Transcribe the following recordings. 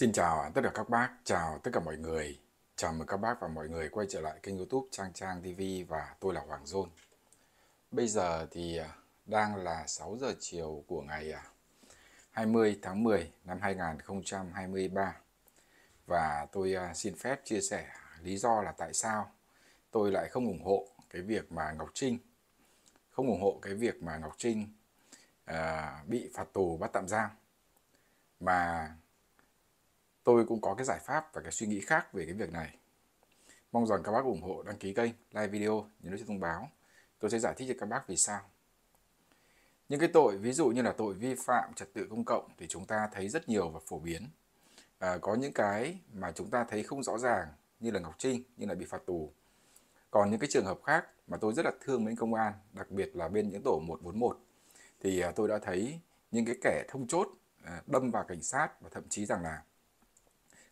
Xin chào tất cả các bác, chào tất cả mọi người. Chào mừng các bác và mọi người quay trở lại kênh youtube Trang Trang TV và tôi là Hoàng Dôn. Bây giờ thì à, đang là 6 giờ chiều của ngày 20 à, tháng 10 năm 2023 và tôi à, xin phép chia sẻ lý do là tại sao tôi lại không ủng hộ cái việc mà Ngọc Trinh không ủng hộ cái việc mà Ngọc Trinh à, bị phạt tù bắt tạm giam mà Tôi cũng có cái giải pháp và cái suy nghĩ khác về cái việc này. Mong rằng các bác ủng hộ đăng ký kênh, like video, nhấn nút thông báo. Tôi sẽ giải thích cho các bác vì sao. Những cái tội ví dụ như là tội vi phạm trật tự công cộng thì chúng ta thấy rất nhiều và phổ biến. À, có những cái mà chúng ta thấy không rõ ràng như là Ngọc Trinh, như là bị phạt tù. Còn những cái trường hợp khác mà tôi rất là thương bên công an, đặc biệt là bên những tổ 141 thì à, tôi đã thấy những cái kẻ thông chốt à, đâm vào cảnh sát và thậm chí rằng là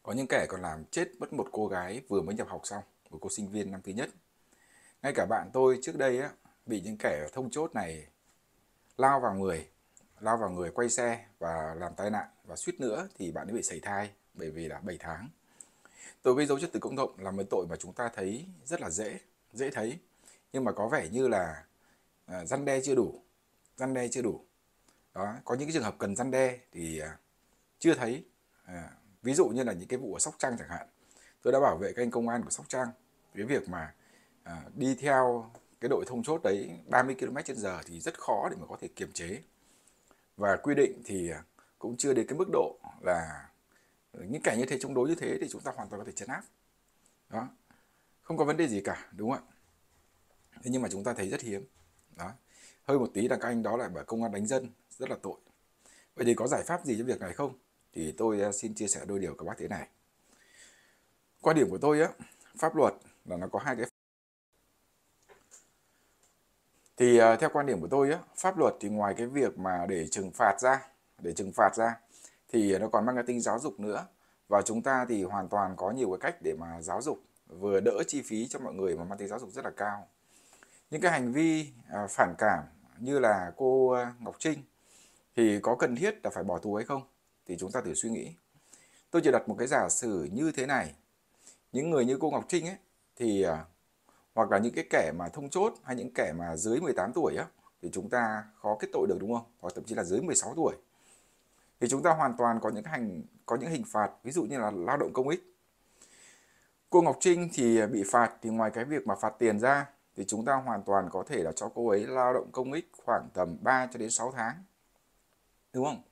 có những kẻ còn làm chết mất một cô gái vừa mới nhập học xong, một cô sinh viên năm thứ nhất. Ngay cả bạn tôi trước đây á, bị những kẻ thông chốt này lao vào người, lao vào người quay xe và làm tai nạn và suýt nữa thì bạn ấy bị sẩy thai bởi vì là 7 tháng. Tội gây dấu chất từ công cộng là một tội mà chúng ta thấy rất là dễ, dễ thấy nhưng mà có vẻ như là à, răn đe chưa đủ, răn đe chưa đủ. Đó, có những cái trường hợp cần răn đe thì à, chưa thấy ví dụ như là những cái vụ ở sóc trăng chẳng hạn tôi đã bảo vệ các anh công an của sóc trăng cái việc mà à, đi theo cái đội thông chốt đấy 30 km h thì rất khó để mà có thể kiềm chế và quy định thì à, cũng chưa đến cái mức độ là những cảnh như thế chống đối như thế thì chúng ta hoàn toàn có thể chấn áp đó không có vấn đề gì cả đúng không ạ thế nhưng mà chúng ta thấy rất hiếm đó hơi một tí là các anh đó lại bảo công an đánh dân rất là tội vậy thì có giải pháp gì cho việc này không thì tôi à, xin chia sẻ đôi điều các bác thế này. Quan điểm của tôi á, pháp luật là nó có hai cái thì à, theo quan điểm của tôi á, pháp luật thì ngoài cái việc mà để trừng phạt ra, để trừng phạt ra thì nó còn mang cái tính giáo dục nữa và chúng ta thì hoàn toàn có nhiều cái cách để mà giáo dục vừa đỡ chi phí cho mọi người mà mang tính giáo dục rất là cao những cái hành vi à, phản cảm như là cô Ngọc Trinh thì có cần thiết là phải bỏ tù hay không thì chúng ta thử suy nghĩ tôi chỉ đặt một cái giả sử như thế này những người như cô Ngọc Trinh ấy thì à, hoặc là những cái kẻ mà thông chốt hay những kẻ mà dưới 18 tuổi á thì chúng ta khó kết tội được đúng không hoặc thậm chí là dưới 16 tuổi thì chúng ta hoàn toàn có những hành có những hình phạt ví dụ như là lao động công ích cô Ngọc Trinh thì bị phạt thì ngoài cái việc mà phạt tiền ra thì chúng ta hoàn toàn có thể là cho cô ấy lao động công ích khoảng tầm 3 cho đến 6 tháng đúng không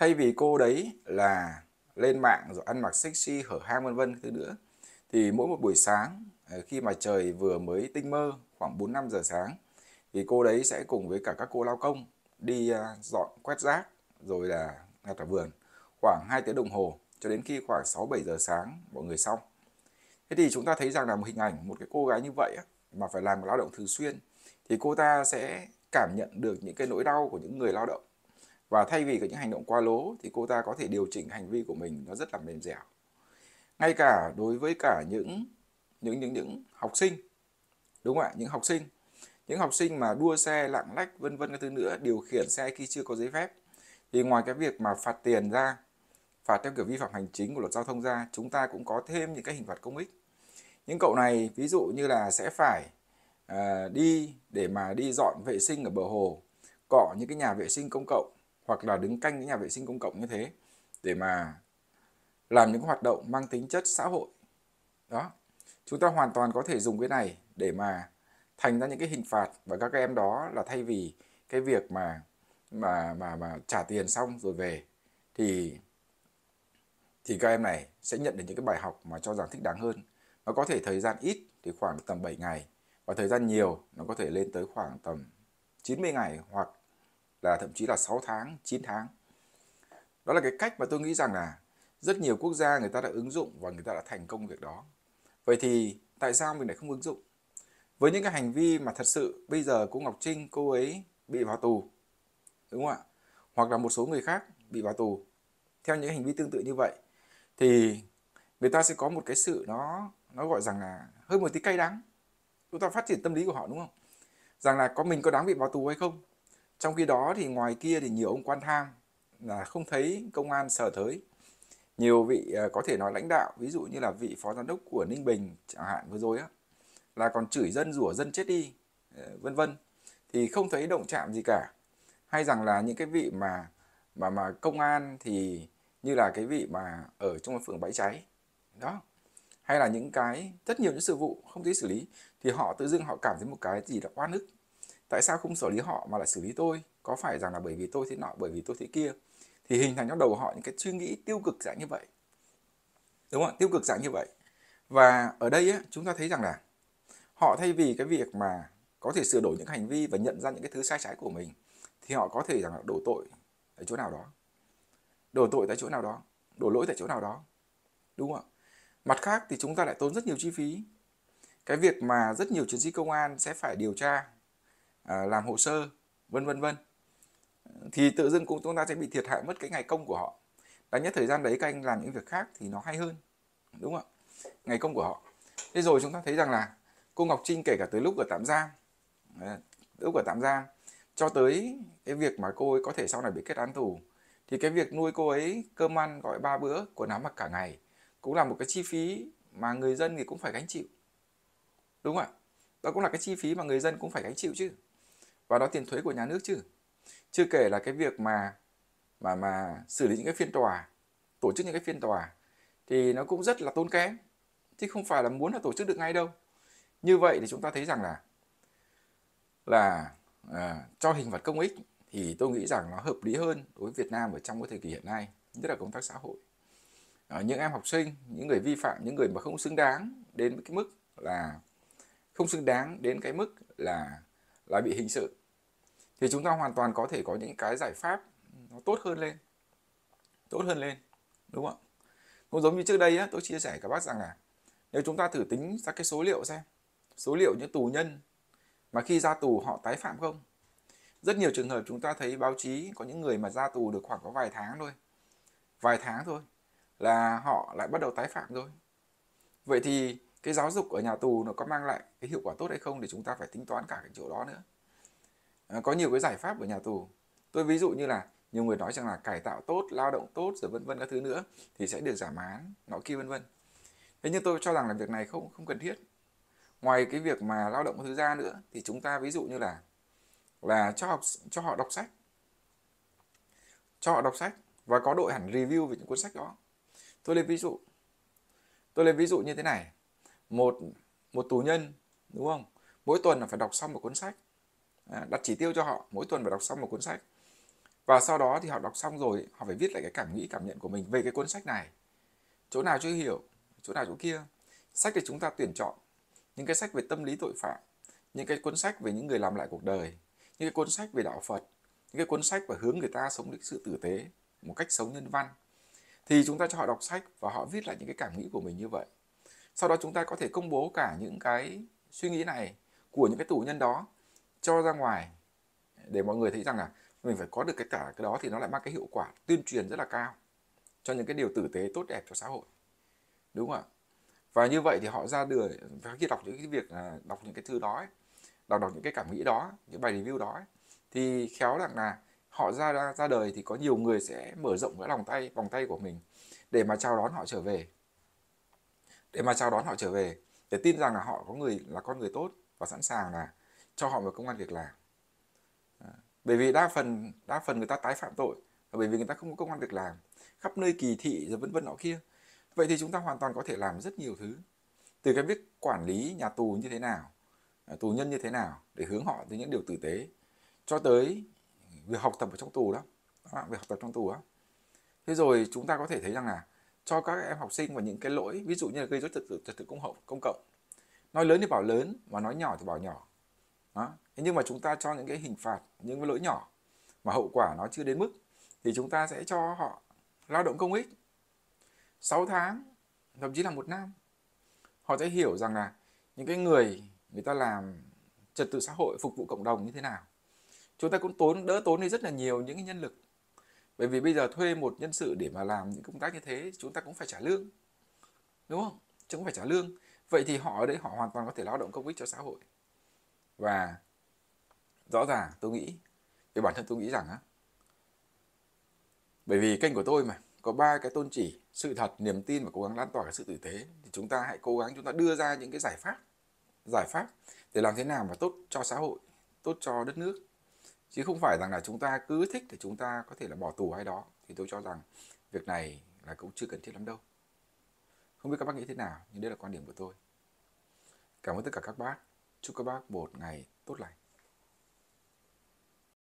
thay vì cô đấy là lên mạng rồi ăn mặc sexy hở hang vân vân thứ nữa thì mỗi một buổi sáng ờ, khi mà trời vừa mới tinh mơ khoảng 4 5 giờ sáng thì cô đấy sẽ cùng với cả các cô lao công đi à, dọn quét rác rồi là gặt cả vườn khoảng 2 tiếng đồng hồ cho đến khi khoảng 6 7 giờ sáng mọi người xong. Thế thì chúng ta thấy rằng là một hình ảnh một cái cô gái như vậy mà phải làm một lao động thường xuyên thì cô ta sẽ cảm nhận được những cái nỗi đau của những người lao động và thay vì có những hành động quá lố thì cô ta có thể điều chỉnh hành vi của mình nó rất là mềm dẻo ngay cả đối với cả những những những những học sinh đúng không ạ những học sinh những học sinh mà đua xe lạng lách vân vân các thứ nữa điều khiển xe khi chưa có giấy phép thì ngoài cái việc mà phạt tiền ra phạt theo kiểu vi phạm hành chính của luật giao thông ra chúng ta cũng có thêm những cái hình phạt công ích những cậu này ví dụ như là sẽ phải uh, đi để mà đi dọn vệ sinh ở bờ hồ cọ những cái nhà vệ sinh công cộng hoặc là đứng canh cái nhà vệ sinh công cộng như thế để mà làm những hoạt động mang tính chất xã hội đó chúng ta hoàn toàn có thể dùng cái này để mà thành ra những cái hình phạt và các em đó là thay vì cái việc mà mà mà mà trả tiền xong rồi về thì thì các em này sẽ nhận được những cái bài học mà cho rằng thích đáng hơn nó có thể thời gian ít thì khoảng tầm 7 ngày và thời gian nhiều nó có thể lên tới khoảng tầm 90 ngày hoặc là thậm chí là 6 tháng, 9 tháng. Đó là cái cách mà tôi nghĩ rằng là rất nhiều quốc gia người ta đã ứng dụng và người ta đã thành công việc đó. Vậy thì tại sao mình lại không ứng dụng? Với những cái hành vi mà thật sự bây giờ cô Ngọc Trinh cô ấy bị vào tù. Đúng không ạ? Hoặc là một số người khác bị vào tù theo những hành vi tương tự như vậy thì người ta sẽ có một cái sự nó nó gọi rằng là hơi một tí cay đắng chúng ta phát triển tâm lý của họ đúng không rằng là có mình có đáng bị vào tù hay không trong khi đó thì ngoài kia thì nhiều ông quan tham là không thấy công an sở tới. Nhiều vị à, có thể nói lãnh đạo, ví dụ như là vị phó giám đốc của Ninh Bình chẳng hạn vừa rồi á, là còn chửi dân rủa dân chết đi, ờ, vân vân thì không thấy động chạm gì cả. Hay rằng là những cái vị mà mà mà công an thì như là cái vị mà ở trong phường bãi cháy đó hay là những cái rất nhiều những sự vụ không thấy xử lý thì họ tự dưng họ cảm thấy một cái gì là oan ức tại sao không xử lý họ mà lại xử lý tôi có phải rằng là bởi vì tôi thế nọ bởi vì tôi thế kia thì hình thành trong đầu họ những cái suy nghĩ tiêu cực dạng như vậy đúng không tiêu cực dạng như vậy và ở đây ấy, chúng ta thấy rằng là họ thay vì cái việc mà có thể sửa đổi những hành vi và nhận ra những cái thứ sai trái của mình thì họ có thể rằng là đổ tội ở chỗ nào đó đổ tội tại chỗ nào đó đổ lỗi tại chỗ nào đó đúng không ạ mặt khác thì chúng ta lại tốn rất nhiều chi phí cái việc mà rất nhiều chiến sĩ công an sẽ phải điều tra À, làm hồ sơ vân vân vân thì tự dưng cũng chúng ta sẽ bị thiệt hại mất cái ngày công của họ đáng nhất thời gian đấy các anh làm những việc khác thì nó hay hơn đúng không ạ ngày công của họ thế rồi chúng ta thấy rằng là cô ngọc trinh kể cả tới lúc ở tạm giam à, lúc ở tạm giam cho tới cái việc mà cô ấy có thể sau này bị kết án tù thì cái việc nuôi cô ấy cơm ăn gọi ba bữa quần áo mặc cả ngày cũng là một cái chi phí mà người dân thì cũng phải gánh chịu đúng không ạ đó cũng là cái chi phí mà người dân cũng phải gánh chịu chứ và đó tiền thuế của nhà nước chứ chưa kể là cái việc mà mà mà xử lý những cái phiên tòa tổ chức những cái phiên tòa thì nó cũng rất là tốn kém chứ không phải là muốn là tổ chức được ngay đâu như vậy thì chúng ta thấy rằng là là à, cho hình phạt công ích thì tôi nghĩ rằng nó hợp lý hơn đối với Việt Nam ở trong cái thời kỳ hiện nay nhất là công tác xã hội à, những em học sinh những người vi phạm những người mà không xứng đáng đến cái mức là không xứng đáng đến cái mức là là bị hình sự thì chúng ta hoàn toàn có thể có những cái giải pháp nó tốt hơn lên tốt hơn lên đúng không ạ cũng giống như trước đây á, tôi chia sẻ các bác rằng là nếu chúng ta thử tính ra cái số liệu xem số liệu những tù nhân mà khi ra tù họ tái phạm không rất nhiều trường hợp chúng ta thấy báo chí có những người mà ra tù được khoảng có vài tháng thôi vài tháng thôi là họ lại bắt đầu tái phạm rồi vậy thì cái giáo dục ở nhà tù nó có mang lại cái hiệu quả tốt hay không để chúng ta phải tính toán cả cái chỗ đó nữa À, có nhiều cái giải pháp ở nhà tù tôi ví dụ như là nhiều người nói rằng là cải tạo tốt lao động tốt rồi vân vân các thứ nữa thì sẽ được giảm án nọ kia vân vân thế nhưng tôi cho rằng là việc này không không cần thiết ngoài cái việc mà lao động thứ ra nữa thì chúng ta ví dụ như là là cho học cho họ đọc sách cho họ đọc sách và có đội hẳn review về những cuốn sách đó tôi lấy ví dụ tôi lấy ví dụ như thế này một một tù nhân đúng không mỗi tuần là phải đọc xong một cuốn sách À, đặt chỉ tiêu cho họ mỗi tuần phải đọc xong một cuốn sách và sau đó thì họ đọc xong rồi họ phải viết lại cái cảm nghĩ cảm nhận của mình về cái cuốn sách này chỗ nào chưa hiểu chỗ nào chỗ kia sách thì chúng ta tuyển chọn những cái sách về tâm lý tội phạm những cái cuốn sách về những người làm lại cuộc đời những cái cuốn sách về đạo phật những cái cuốn sách và hướng người ta sống lịch sự tử tế một cách sống nhân văn thì chúng ta cho họ đọc sách và họ viết lại những cái cảm nghĩ của mình như vậy sau đó chúng ta có thể công bố cả những cái suy nghĩ này của những cái tù nhân đó cho ra ngoài để mọi người thấy rằng là mình phải có được cái cả cái đó thì nó lại mang cái hiệu quả tuyên truyền rất là cao cho những cái điều tử tế tốt đẹp cho xã hội đúng không ạ và như vậy thì họ ra đời khi đọc những cái việc à, đọc những cái thư đó ấy, đọc đọc những cái cảm nghĩ đó những bài review đó ấy, thì khéo rằng là họ ra, ra đời thì có nhiều người sẽ mở rộng cái lòng tay vòng tay của mình để mà chào đón họ trở về để mà chào đón họ trở về để tin rằng là họ có người là con người tốt và sẵn sàng là cho họ một công an việc làm à, bởi vì đa phần đa phần người ta tái phạm tội là bởi vì người ta không có công an việc làm khắp nơi kỳ thị rồi vân vân nọ kia vậy thì chúng ta hoàn toàn có thể làm rất nhiều thứ từ cái việc quản lý nhà tù như thế nào à, tù nhân như thế nào để hướng họ tới những điều tử tế cho tới việc học tập ở trong tù đó các bạn việc học tập trong tù đó thế rồi chúng ta có thể thấy rằng là cho các em học sinh và những cái lỗi ví dụ như là gây rối trật tự trật tự công cộng công cộng nói lớn thì bảo lớn mà nói nhỏ thì bảo nhỏ đó. nhưng mà chúng ta cho những cái hình phạt những cái lỗi nhỏ mà hậu quả nó chưa đến mức thì chúng ta sẽ cho họ lao động công ích 6 tháng thậm chí là một năm họ sẽ hiểu rằng là những cái người người ta làm trật tự xã hội phục vụ cộng đồng như thế nào chúng ta cũng tốn đỡ tốn đi rất là nhiều những cái nhân lực bởi vì bây giờ thuê một nhân sự để mà làm những công tác như thế chúng ta cũng phải trả lương đúng không chúng phải trả lương vậy thì họ ở đây họ hoàn toàn có thể lao động công ích cho xã hội và rõ ràng tôi nghĩ thì bản thân tôi nghĩ rằng á bởi vì kênh của tôi mà có ba cái tôn chỉ sự thật niềm tin và cố gắng lan tỏa cái sự tử tế thì chúng ta hãy cố gắng chúng ta đưa ra những cái giải pháp giải pháp để làm thế nào mà tốt cho xã hội tốt cho đất nước chứ không phải rằng là chúng ta cứ thích thì chúng ta có thể là bỏ tù hay đó thì tôi cho rằng việc này là cũng chưa cần thiết lắm đâu không biết các bác nghĩ thế nào nhưng đây là quan điểm của tôi cảm ơn tất cả các bác Chúc các bác một ngày tốt lành.